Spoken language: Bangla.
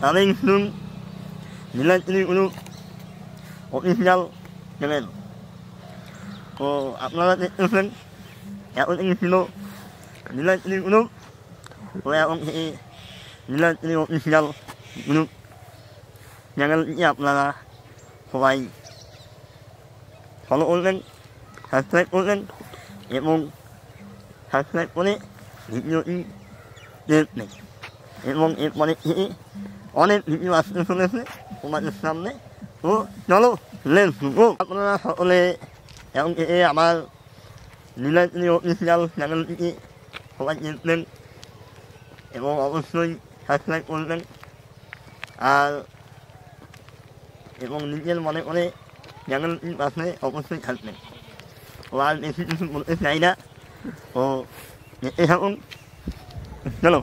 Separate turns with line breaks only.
Taling nun nilan ini ulu o inyal kelen. Ko apnalat ni ulen ya ul ini sino nilai ini ulu ko ya ong hi nilan ini o inyal ulu nyangal ni apnala ko ay kalau ulen hasrat ulen ya mung, hasrat ulen hidup ini dia nak. এবং এরপরে মানে খেয়ে অনেক ভিডিও আসতে শুনেছে তোমাদের সামনে তো চলো আপনারা সকলে এবং এ আমার নীলাচলি অফিসিয়াল চ্যানেলটিকে সবাই দেখবেন এবং অবশ্যই সাবস্ক্রাইব করবেন আর এবং নিজের মনে করে চ্যানেলটির পাশে অবশ্যই থাকবেন ও আর বেশি কিছু বলতে চাই না ও যেতে থাকুন চলো